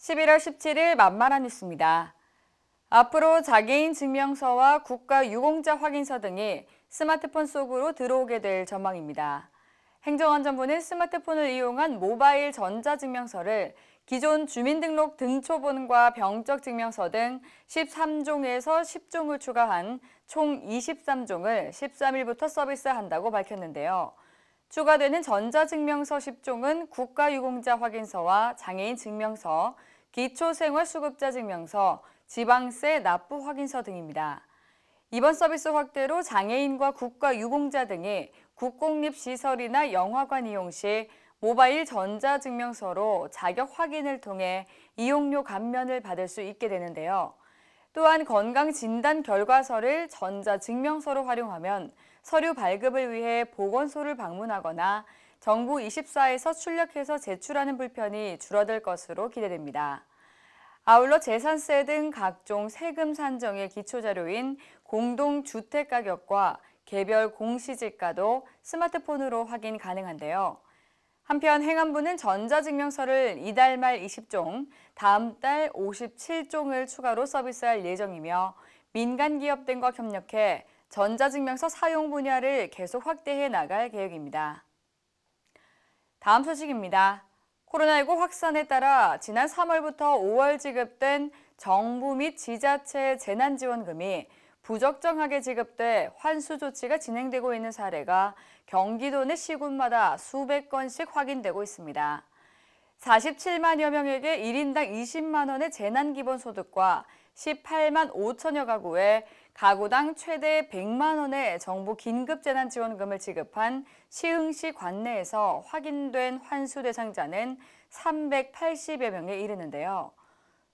11월 17일 만만한 뉴스입니다. 앞으로 자개인 증명서와 국가 유공자 확인서 등이 스마트폰 속으로 들어오게 될 전망입니다. 행정안전부는 스마트폰을 이용한 모바일 전자증명서를 기존 주민등록 등초본과 병적증명서 등 13종에서 10종을 추가한 총 23종을 13일부터 서비스한다고 밝혔는데요. 추가되는 전자증명서 10종은 국가유공자 확인서와 장애인 증명서, 기초생활수급자 증명서, 지방세 납부 확인서 등입니다. 이번 서비스 확대로 장애인과 국가유공자 등이 국공립시설이나 영화관 이용 시 모바일 전자증명서로 자격 확인을 통해 이용료 감면을 받을 수 있게 되는데요. 또한 건강 진단 결과서를 전자 증명서로 활용하면 서류 발급을 위해 보건소를 방문하거나 정부 24에서 출력해서 제출하는 불편이 줄어들 것으로 기대됩니다. 아울러 재산세 등 각종 세금 산정의 기초자료인 공동주택가격과 개별 공시지가도 스마트폰으로 확인 가능한데요. 한편 행안부는 전자증명서를 이달 말 20종, 다음 달 57종을 추가로 서비스할 예정이며 민간 기업 등과 협력해 전자증명서 사용 분야를 계속 확대해 나갈 계획입니다. 다음 소식입니다. 코로나19 확산에 따라 지난 3월부터 5월 지급된 정부 및 지자체 재난지원금이 부적정하게 지급돼 환수 조치가 진행되고 있는 사례가 경기도 내 시군마다 수백 건씩 확인되고 있습니다. 47만여 명에게 1인당 20만 원의 재난기본소득과 18만 5천여 가구에 가구당 최대 100만 원의 정부 긴급재난지원금을 지급한 시흥시 관내에서 확인된 환수 대상자는 380여 명에 이르는데요.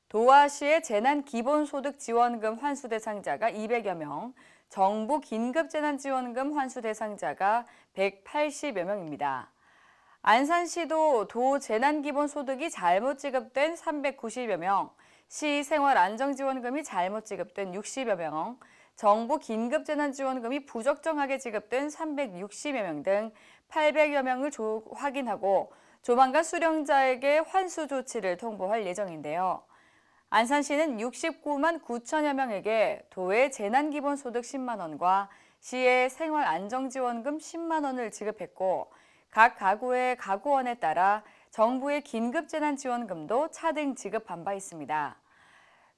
도화시의 재난기본소득지원금 환수 대상자가 200여 명, 정부 긴급재난지원금 환수 대상자가 180여 명입니다. 안산시도 도 재난기본소득이 잘못 지급된 390여 명, 시 생활안정지원금이 잘못 지급된 60여 명, 정부 긴급재난지원금이 부적정하게 지급된 360여 명 등 800여 명을 조, 확인하고 조만간 수령자에게 환수 조치를 통보할 예정인데요. 안산시는 69만 9천여 명에게 도의 재난기본소득 10만 원과 시의 생활안정지원금 10만 원을 지급했고 각 가구의 가구원에 따라 정부의 긴급재난지원금도 차등 지급한 바 있습니다.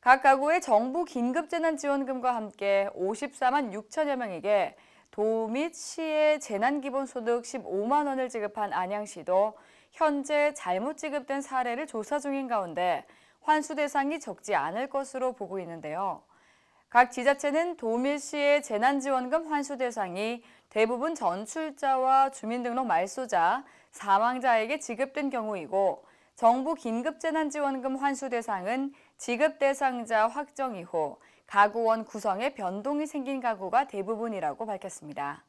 각 가구의 정부 긴급재난지원금과 함께 54만 6천여 명에게 도 및 시의 재난기본소득 15만 원을 지급한 안양시도 현재 잘못 지급된 사례를 조사 중인 가운데 환수 대상이 적지 않을 것으로 보고 있는데요. 각 지자체는 도밀시의 재난지원금 환수 대상이 대부분 전출자와 주민등록 말소자, 사망자에게 지급된 경우이고 정부 긴급재난지원금 환수 대상은 지급 대상자 확정 이후 가구원 구성에 변동이 생긴 가구가 대부분이라고 밝혔습니다.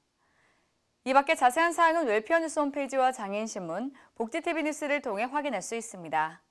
이 밖에 자세한 사항은 웰페어 뉴스 홈페이지와 장애인신문, 복지TV 뉴스를 통해 확인할 수 있습니다.